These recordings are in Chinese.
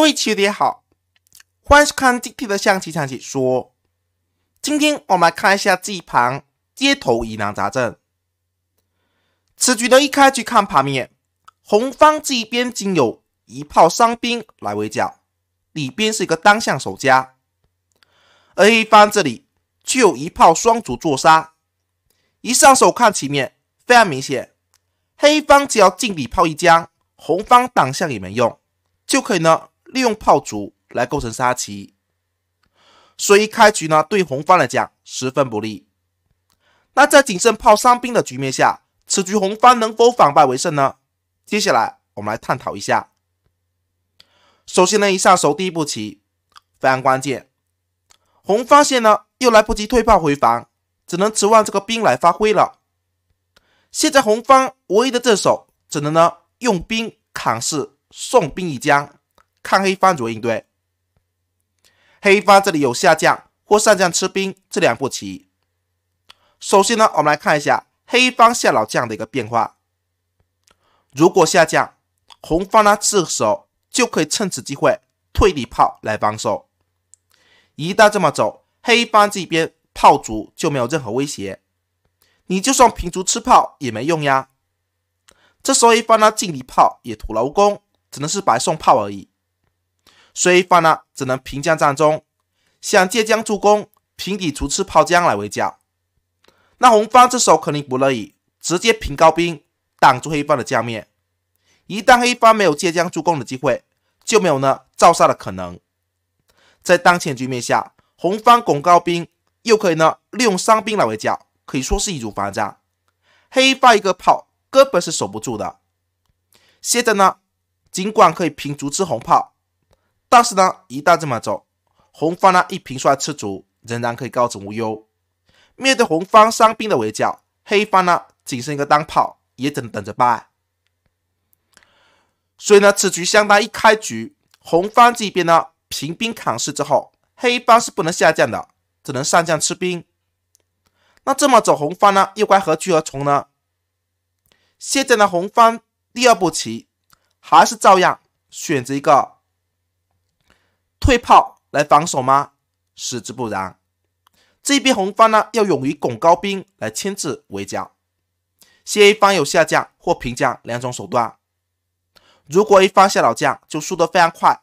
各位棋友好，欢迎收看今天的象棋场解说。今天我们来看一下这一盘街头疑难杂症。此局的一开局看盘面，红方这边仅有一炮三兵来围剿，里边是一个单向守家。而黑方这里具有一炮双卒坐杀。一上手看棋面非常明显，黑方只要进底炮一将，红方挡下也没用，就可以呢。利用炮卒来构成杀棋，所以开局呢对红方来讲十分不利。那在仅剩炮三兵的局面下，此局红方能否反败为胜呢？接下来我们来探讨一下。首先呢，一下手第一步棋非常关键。红方现呢又来不及退炮回防，只能指望这个兵来发挥了。现在红方唯一的这手，只能呢用兵砍士，送兵一将。看黑方如何应对。黑方这里有下降或上将吃兵这两步棋。首先呢，我们来看一下黑方下老将的一个变化。如果下降，红方呢自守就可以趁此机会退里炮来防守。一旦这么走，黑方这边炮卒就没有任何威胁。你就算平卒吃炮也没用呀。这时候一方呢进里炮也徒劳无功，只能是白送炮而已。所黑方呢，只能平江战中，想借江助攻，平底卒吃炮将来围剿。那红方这时候肯定不乐意，直接平高兵挡住黑方的江面。一旦黑方没有借江助攻的机会，就没有呢造杀的可能。在当前局面下，红方拱高兵又可以呢利用伤兵来围剿，可以说是易如反掌。黑方一个炮根本是守不住的。现在呢，尽管可以平卒吃红炮。但是呢，一旦这么走，红方呢一平帅吃卒，仍然可以高枕无忧。面对红方伤兵的围剿，黑方呢仅剩一个单炮，也只能等着败。所以呢，此局相当一开局，红方这边呢平兵砍士之后，黑方是不能下将的，只能上将吃兵。那这么走，红方呢又该何去何从呢？现在呢，红方第二步棋还是照样选择一个。退炮来防守吗？实之不然。这边红方呢要勇于拱高兵来牵制围剿。先一方有下降或平降两种手段。如果一方下老将就输得非常快。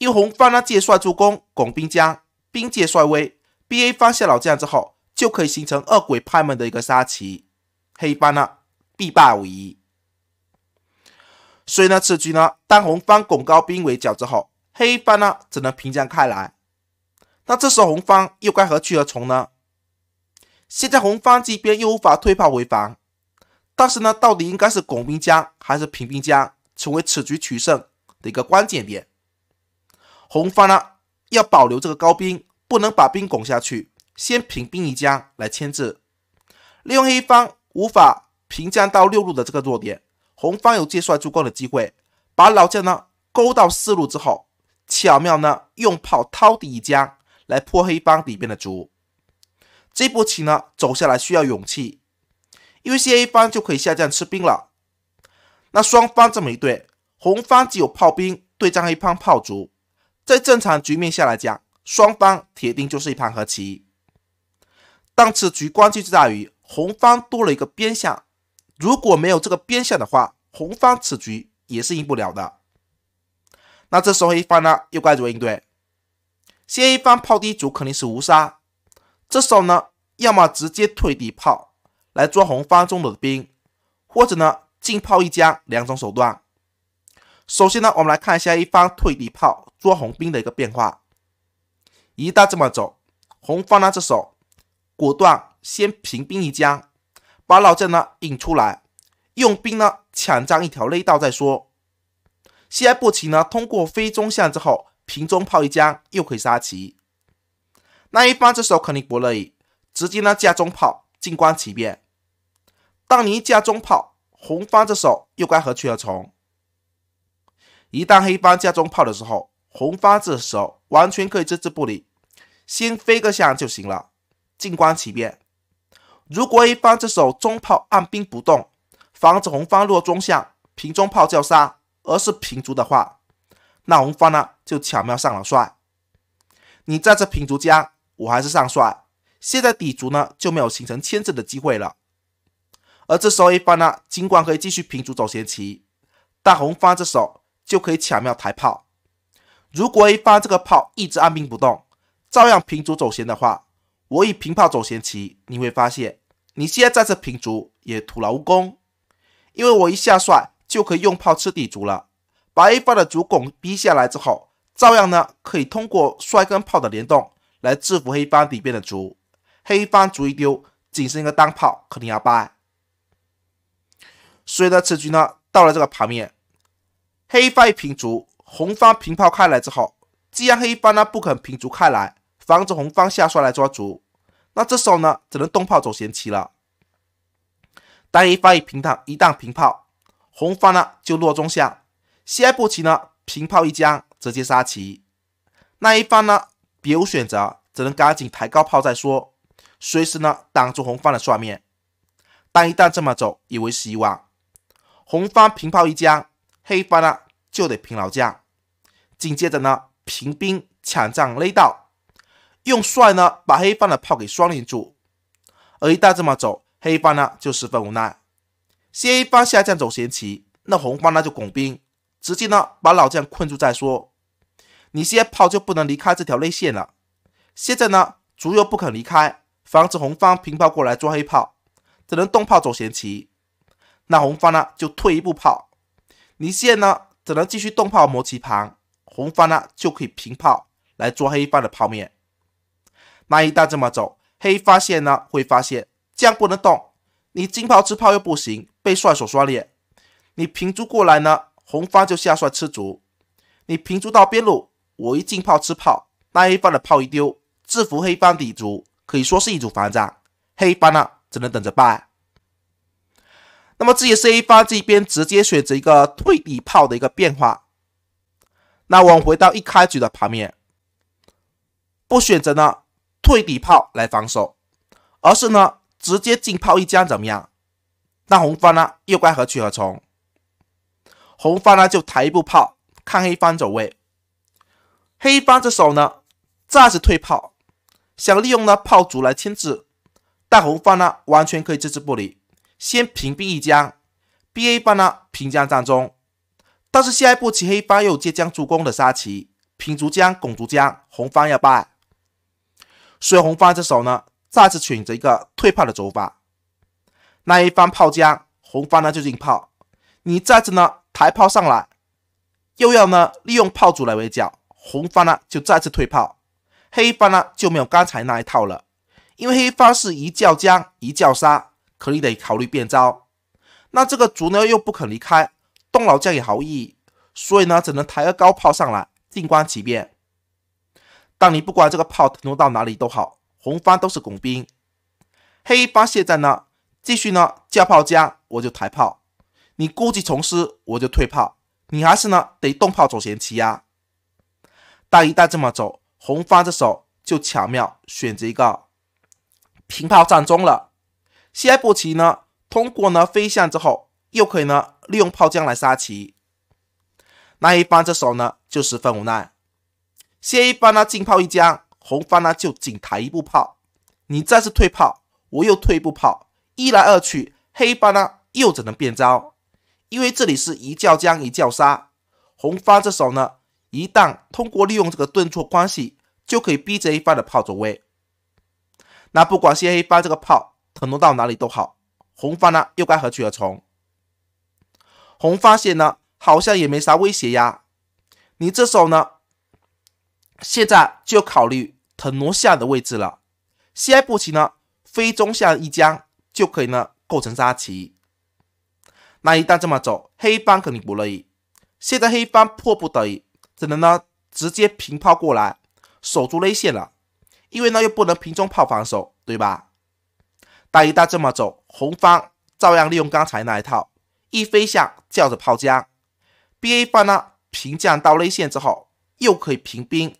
为红方呢借帅助攻拱兵将，兵借帅威。B A 方下老将之后，就可以形成二鬼拍门的一个杀棋。黑方呢必败无疑。所以呢，此局呢，当红方拱高兵围剿之后，黑方呢只能平将开来，那这时候红方又该何去何从呢？现在红方这边又无法退炮回防，但是呢，到底应该是拱兵将还是平兵将，成为此局取胜的一个关键点？红方呢要保留这个高兵，不能把兵拱下去，先平兵一将来牵制，利用黑方无法平将到六路的这个弱点，红方有借帅助攻的机会，把老将呢勾到四路之后。巧妙呢，用炮掏底一将来破黑方底边的卒。这步棋呢，走下来需要勇气，因为黑方就可以下将吃兵了。那双方这么一对，红方只有炮兵对战黑方炮卒，在正常局面下来讲，双方铁定就是一盘和棋。但此局关键就在于红方多了一个边象，如果没有这个边象的话，红方此局也是赢不了的。那这时候一方呢又该如何应对？先一方炮底卒肯定是无杀，这时候呢要么直接退底炮来捉红方中路的兵，或者呢进炮一将两种手段。首先呢我们来看一下一方退底炮捉红兵的一个变化。一旦这么走，红方呢这手果断先平兵一将，把老将呢引出来，用兵呢抢占一条内道再说。现在布奇呢？通过飞中象之后，平中炮一将又可以杀棋。那黑方这手肯定不乐意，直接呢架中炮，静观其变。当你一架中炮，红方这手又该何去何从？一旦黑方架中炮的时候，红方这手完全可以置之不理，先飞个象就行了，静观其变。如果黑方这手中炮按兵不动，防止红方落中象，平中炮叫杀。而是平卒的话，那红方呢就巧妙上了帅。你在这平卒将，我还是上帅。现在底卒呢就没有形成牵制的机会了。而这时候一方呢，尽管可以继续平卒走闲棋，大红方这手就可以巧妙抬炮。如果一方这个炮一直按兵不动，照样平卒走闲的话，我以平炮走闲棋，你会发现你现在在这平卒也徒劳无功，因为我一下帅。就可以用炮吃底卒了。把黑方的主拱逼下来之后，照样呢可以通过帅跟炮的联动来制服黑方底边的卒。黑方卒一丢，仅剩一个单炮，肯定要败。所以呢，此局呢到了这个盘面，黑方平卒，红方平炮开来之后，既然黑方呢不肯平卒开来，防止红方下帅来抓卒，那这时候呢只能动炮走闲棋了。单一发一平坦，一旦平炮。红方呢就落中下，下一步棋呢平炮一将，直接杀棋。那一方呢别无选择，只能赶紧抬高炮再说，随时呢挡住红方的帅面。但一旦这么走，以为时晚。红方平炮一将，黑方呢就得平老将。紧接着呢平兵抢占勒道，用帅呢把黑方的炮给双连住。而一旦这么走，黑方呢就十分无奈。先一方下将走闲棋，那红方那就拱兵，直接呢把老将困住再说。你先炮就不能离开这条内线了。现在呢，卒又不肯离开，防止红方平炮过来抓黑炮，只能动炮走闲棋。那红方呢就退一步炮，你现呢只能继续动炮磨棋盘，红方呢就可以平炮来抓黑方的炮面。那一旦这么走，黑发现呢会发现将不能动。你进炮吃炮又不行，被帅手刷脸。你平卒过来呢，红方就下帅吃卒。你平卒到边路，我一进炮吃炮，那黑方的炮一丢，制服黑方底卒，可以说是一组反掌。黑方呢，只能等着败。那么这也是 A 方这边直接选择一个退底炮的一个变化。那我们回到一开局的盘面，不选择呢退底炮来防守，而是呢。直接进炮一将怎么样？那红方呢？又该何去何从？红方呢就抬一步炮，看黑方走位。黑方这手呢再次退炮，想利用呢炮卒来牵制。但红方呢完全可以置之不理，先平兵一将。B A 方呢平将占中，但是下一步棋黑方又接将助攻的杀棋，平卒将拱卒将，红方要败。所以红方这手呢？再次选择一个退炮的走法，那一方炮将，红方呢就进炮，你再次呢抬炮上来，又要呢利用炮竹来围剿，红方呢就再次退炮，黑方呢就没有刚才那一套了，因为黑方是一叫将一叫杀，可你得考虑变招，那这个卒呢又不肯离开，动老将也毫无意，义，所以呢只能抬个高炮上来，静观其变。但你不管这个炮挪到哪里都好。红方都是拱兵，黑方现在呢，继续呢叫炮将，我就抬炮；你故技重施，我就退炮。你还是呢得动炮走闲棋呀。大一带这么走，红方这手就巧妙选择一个平炮占中了。下一步棋呢，通过呢飞象之后，又可以呢利用炮将来杀棋。那一方这手呢就十分无奈，先一般呢进炮一将。红方呢就仅抬一步炮，你再次退炮，我又退一步炮，一来二去，黑方呢又只能变招，因为这里是一叫将一叫杀。红方这手呢，一旦通过利用这个顿挫关系，就可以逼着黑方的炮走位。那不管先黑方这个炮腾挪到哪里都好，红方呢又该何去何从？红方现呢好像也没啥威胁呀。你这手呢，现在就考虑。腾挪下的位置了，下一步棋呢？飞中下一将就可以呢构成杀棋。那一旦这么走，黑方肯定不乐意。现在黑方迫不得已，只能呢直接平炮过来守住内线了，因为呢又不能平中炮防守，对吧？但一旦这么走，红方照样利用刚才那一套，一飞象叫着炮将，B A 方呢平将到内线之后，又可以平兵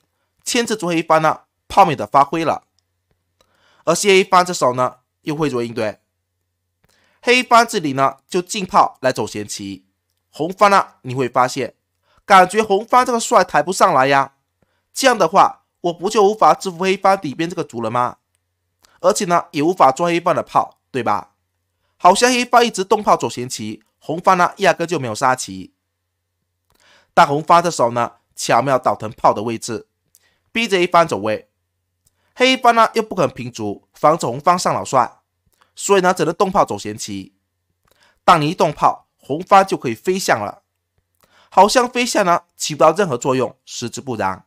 牵制住黑方呢。炮面的发挥了，而 A 方这手呢又会如何应对？黑方这里呢就进炮来走闲棋，红方呢你会发现感觉红方这个帅抬不上来呀，这样的话我不就无法制服黑方底边这个卒了吗？而且呢也无法抓黑方的炮，对吧？好像黑方一直动炮走闲棋，红方呢压根就没有杀棋。但红方这时候呢巧妙倒腾炮的位置，逼着黑方走位。黑方呢又不肯平卒，防止红方上老帅，所以呢只能动炮走闲棋。但你一动炮，红方就可以飞象了。好像飞象呢起不到任何作用，实质不然，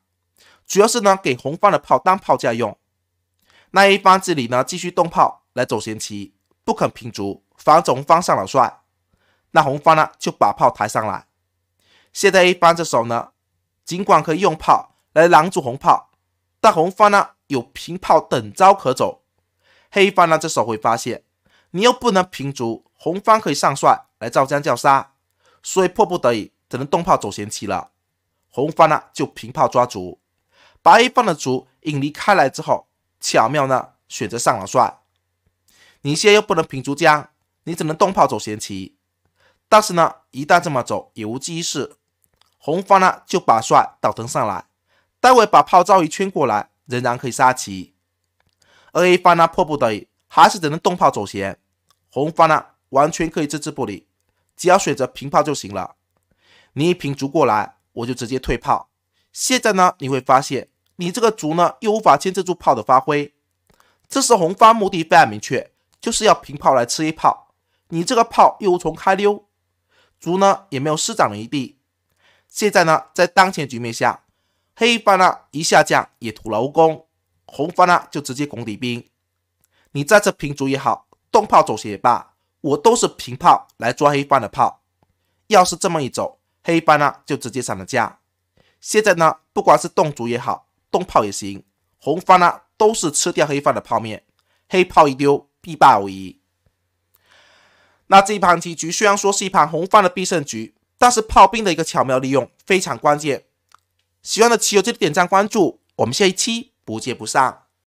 主要是呢给红方的炮当炮架用。那一方这里呢继续动炮来走闲棋，不肯平卒，防止红方上老帅。那红方呢就把炮抬上来。现在一方这手呢，尽管可以用炮来拦住红炮，但红方呢。有平炮等招可走，黑方呢这时候会发现，你又不能平卒，红方可以上帅来照将叫杀，所以迫不得已只能动炮走闲棋了。红方呢就平炮抓卒，白方的卒引离开来之后，巧妙呢选择上了帅。你现在又不能平卒将，你只能动炮走闲棋，但是呢一旦这么走也无济于事，红方呢就把帅倒腾上来，待会把炮照一圈过来。仍然可以杀棋，而黑方呢，迫不得已还是只能动炮走斜。红方呢，完全可以置之不理，只要选择平炮就行了。你一平卒过来，我就直接退炮。现在呢，你会发现，你这个卒呢，又无法牵制住炮的发挥。这是红方目的非常明确，就是要平炮来吃一炮。你这个炮又无从开溜，卒呢也没有施展的余地。现在呢，在当前局面下。黑方呢一下将也徒劳无功，红方呢就直接拱底兵。你在这平卒也好，动炮走也罢，我都是平炮来抓黑方的炮。要是这么一走，黑方呢就直接上了架。现在呢，不管是动卒也好，动炮也行，红方呢都是吃掉黑方的炮面。黑炮一丢，必败无疑。那这一盘棋局虽然说是一盘红方的必胜局，但是炮兵的一个巧妙利用非常关键。喜欢的棋友记得点赞关注，我们下一期不见不散。